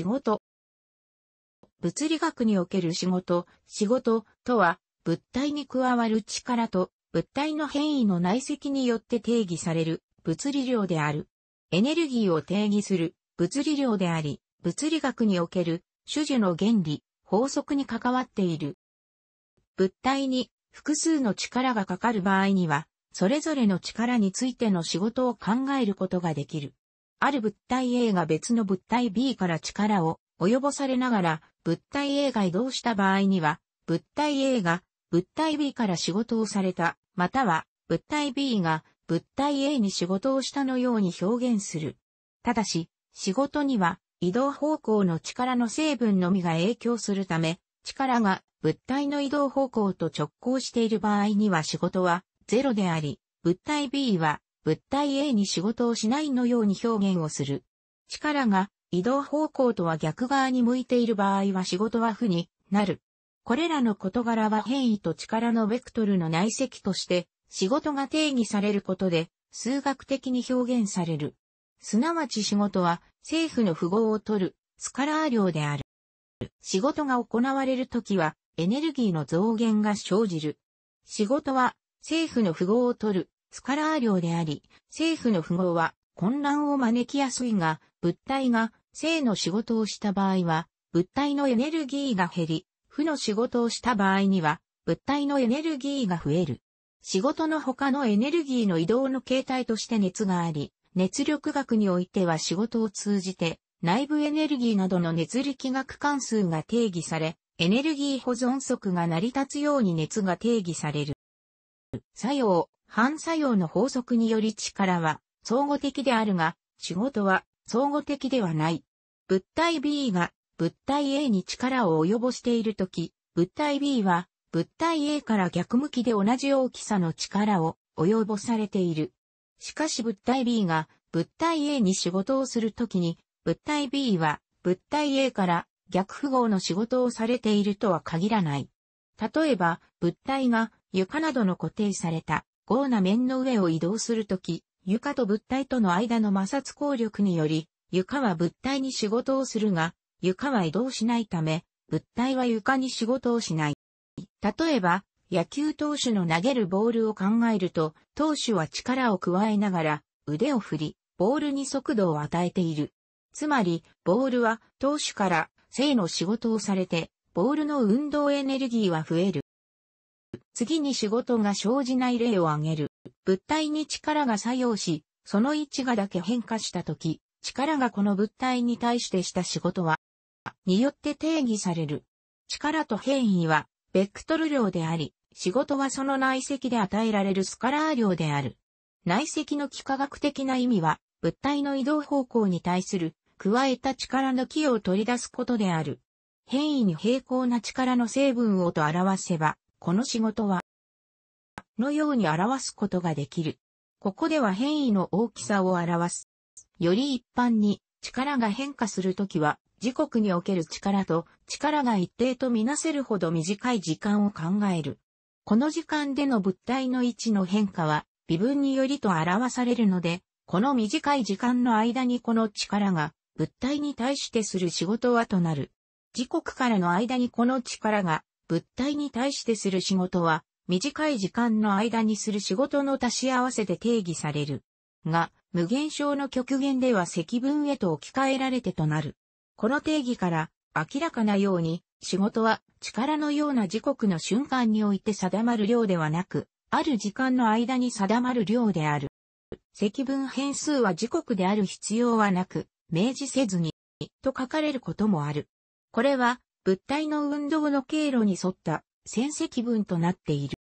仕事。物理学における仕事、仕事とは、物体に加わる力と物体の変異の内積によって定義される物理量である。エネルギーを定義する物理量であり、物理学における種々の原理、法則に関わっている。物体に複数の力がかかる場合には、それぞれの力についての仕事を考えることができる。ある物体 A が別の物体 B から力を及ぼされながら物体 A が移動した場合には、物体 A が物体 B から仕事をされた、または物体 B が物体 A に仕事をしたのように表現する。ただし、仕事には移動方向の力の成分のみが影響するため、力が物体の移動方向と直行している場合には仕事はゼロであり、物体 B は物体 A に仕事をしないのように表現をする。力が移動方向とは逆側に向いている場合は仕事は負になる。これらの事柄は変異と力のベクトルの内積として仕事が定義されることで数学的に表現される。すなわち仕事は政府の符号を取るスカラー量である。仕事が行われるときはエネルギーの増減が生じる。仕事は政府の符号を取るスカラー量であり、政府の符号は混乱を招きやすいが、物体が正の仕事をした場合は、物体のエネルギーが減り、負の仕事をした場合には、物体のエネルギーが増える。仕事の他のエネルギーの移動の形態として熱があり、熱力学においては仕事を通じて、内部エネルギーなどの熱力学関数が定義され、エネルギー保存則が成り立つように熱が定義される。作用、反作用の法則により力は相互的であるが、仕事は相互的ではない。物体 B が物体 A に力を及ぼしているとき、物体 B は物体 A から逆向きで同じ大きさの力を及ぼされている。しかし物体 B が物体 A に仕事をするときに、物体 B は物体 A から逆符号の仕事をされているとは限らない。例えば、物体が床などの固定された豪な面の上を移動するとき、床と物体との間の摩擦効力により、床は物体に仕事をするが、床は移動しないため、物体は床に仕事をしない。例えば、野球投手の投げるボールを考えると、投手は力を加えながら腕を振り、ボールに速度を与えている。つまり、ボールは投手から正の仕事をされて、ボールの運動エネルギーは増える。次に仕事が生じない例を挙げる。物体に力が作用し、その位置がだけ変化したとき、力がこの物体に対してした仕事は、によって定義される。力と変異は、ベクトル量であり、仕事はその内積で与えられるスカラー量である。内積の幾何学的な意味は、物体の移動方向に対する、加えた力の気を取り出すことである。変異に平行な力の成分をと表せば、この仕事は、のように表すことができる。ここでは変異の大きさを表す。より一般に、力が変化するときは、時刻における力と力が一定とみなせるほど短い時間を考える。この時間での物体の位置の変化は微分によりと表されるので、この短い時間の間にこの力が物体に対してする仕事はとなる。時刻からの間にこの力が物体に対してする仕事は、短い時間の間にする仕事の足し合わせで定義される。が、無限小の極限では積分へと置き換えられてとなる。この定義から、明らかなように、仕事は力のような時刻の瞬間において定まる量ではなく、ある時間の間に定まる量である。積分変数は時刻である必要はなく、明示せずに、と書かれることもある。これは、物体の運動の経路に沿った線積分となっている。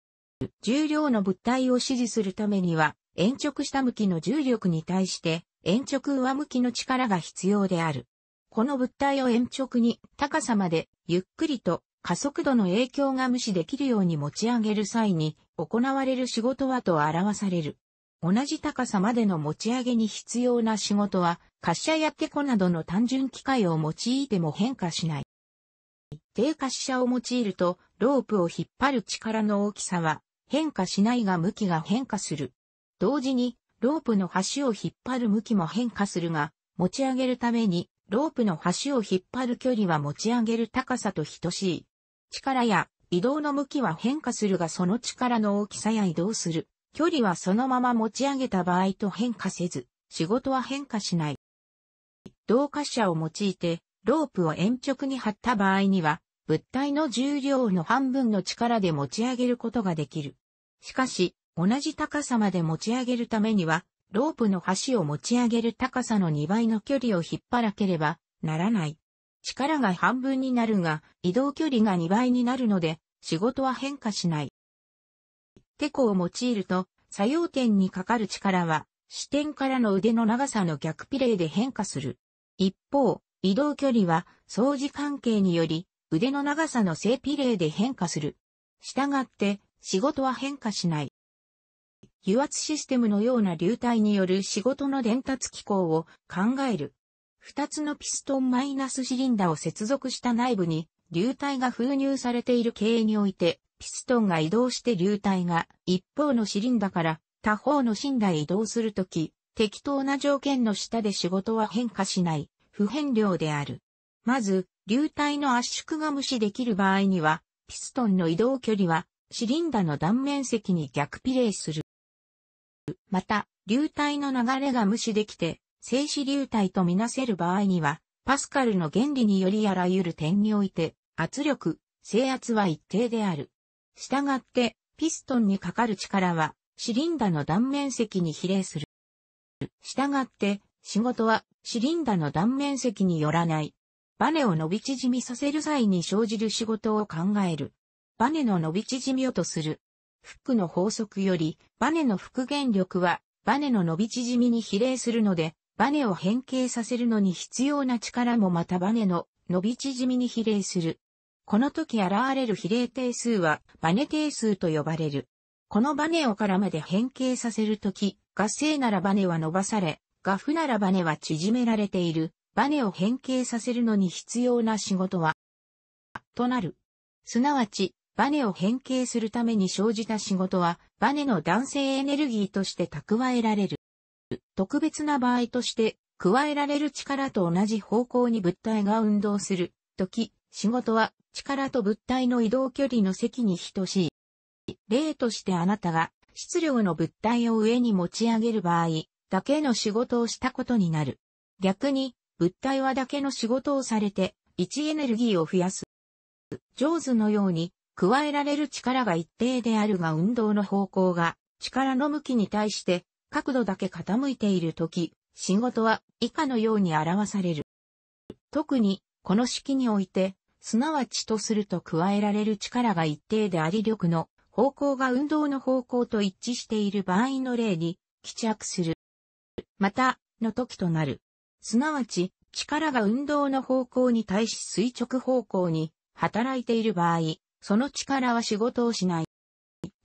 重量の物体を支持するためには、延直下向きの重力に対して、延直上向きの力が必要である。この物体を延直に高さまでゆっくりと加速度の影響が無視できるように持ち上げる際に行われる仕事はと表される。同じ高さまでの持ち上げに必要な仕事は、滑車やテコなどの単純機械を用いても変化しない。一定滑車を用いると、ロープを引っ張る力の大きさは変化しないが向きが変化する。同時に、ロープの端を引っ張る向きも変化するが、持ち上げるために、ロープの端を引っ張る距離は持ち上げる高さと等しい。力や移動の向きは変化するがその力の大きさや移動する。距離はそのまま持ち上げた場合と変化せず、仕事は変化しない。動滑車を用いてロープを鉛直に張った場合には、物体の重量の半分の力で持ち上げることができる。しかし、同じ高さまで持ち上げるためには、ロープの端を持ち上げる高さの2倍の距離を引っ張らければならない。力が半分になるが、移動距離が2倍になるので、仕事は変化しない。テコを用いると、作用点にかかる力は、支点からの腕の長さの逆比例で変化する。一方、移動距離は相似関係により腕の長さの正比例で変化する。従って仕事は変化しない。油圧システムのような流体による仕事の伝達機構を考える。二つのピストンマイナスシリンダを接続した内部に流体が封入されている経営において、ピストンが移動して流体が一方のシリンダから他方のシンダへ移動するとき、適当な条件の下で仕事は変化しない。不変量である。まず、流体の圧縮が無視できる場合には、ピストンの移動距離は、シリンダの断面積に逆比例する。また、流体の流れが無視できて、静止流体とみなせる場合には、パスカルの原理によりあらゆる点において、圧力、制圧は一定である。したがって、ピストンにかかる力は、シリンダの断面積に比例する。したがって、仕事はシリンダの断面積によらない。バネを伸び縮みさせる際に生じる仕事を考える。バネの伸び縮みをとする。フックの法則より、バネの復元力は、バネの伸び縮みに比例するので、バネを変形させるのに必要な力もまたバネの伸び縮みに比例する。この時現れる比例定数は、バネ定数と呼ばれる。このバネをからまで変形させるとき、合成ならバネは伸ばされ、ガフならバネは縮められている、バネを変形させるのに必要な仕事は、となる。すなわち、バネを変形するために生じた仕事は、バネの弾性エネルギーとして蓄えられる。特別な場合として、加えられる力と同じ方向に物体が運動するとき、仕事は力と物体の移動距離の積に等しい。例としてあなたが質量の物体を上に持ち上げる場合、だけの仕事をしたことになる。逆に、物体はだけの仕事をされて、位置エネルギーを増やす。上手のように、加えられる力が一定であるが運動の方向が、力の向きに対して、角度だけ傾いているとき、仕事は以下のように表される。特に、この式において、すなわちとすると加えられる力が一定であり力の方向が運動の方向と一致している場合の例に帰着する。また、の時となる。すなわち、力が運動の方向に対し垂直方向に働いている場合、その力は仕事をしない。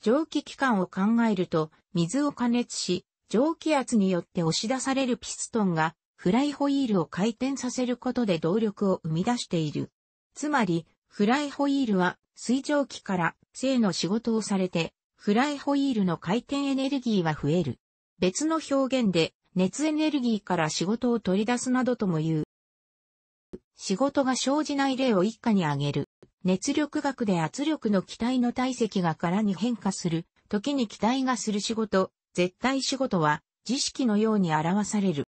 蒸気機関を考えると、水を加熱し、蒸気圧によって押し出されるピストンが、フライホイールを回転させることで動力を生み出している。つまり、フライホイールは、水蒸気から正の仕事をされて、フライホイールの回転エネルギーは増える。別の表現で、熱エネルギーから仕事を取り出すなどとも言う。仕事が生じない例を一家に挙げる。熱力学で圧力の気体の体積が空に変化する。時に気体がする仕事、絶対仕事は、知識のように表される。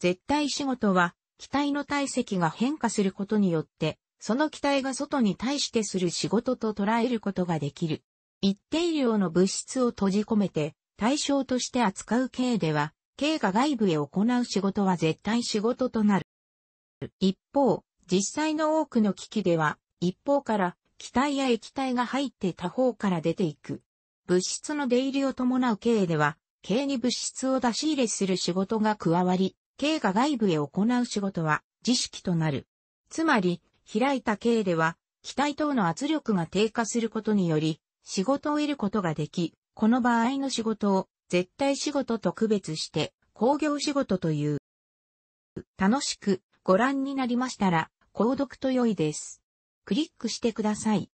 絶対仕事は、気体の体積が変化することによって、その気体が外に対してする仕事と捉えることができる。一定量の物質を閉じ込めて、対象として扱う系では、K が外部へ行う仕事は絶対仕事となる。一方、実際の多くの機器では、一方から気体や液体が入って他方から出ていく。物質の出入りを伴う営では、営に物質を出し入れする仕事が加わり、営が外部へ行う仕事は自識となる。つまり、開いた営では、気体等の圧力が低下することにより、仕事を得ることができ、この場合の仕事を絶対仕事と区別して、工業仕事という。楽しくご覧になりましたら、購読と良いです。クリックしてください。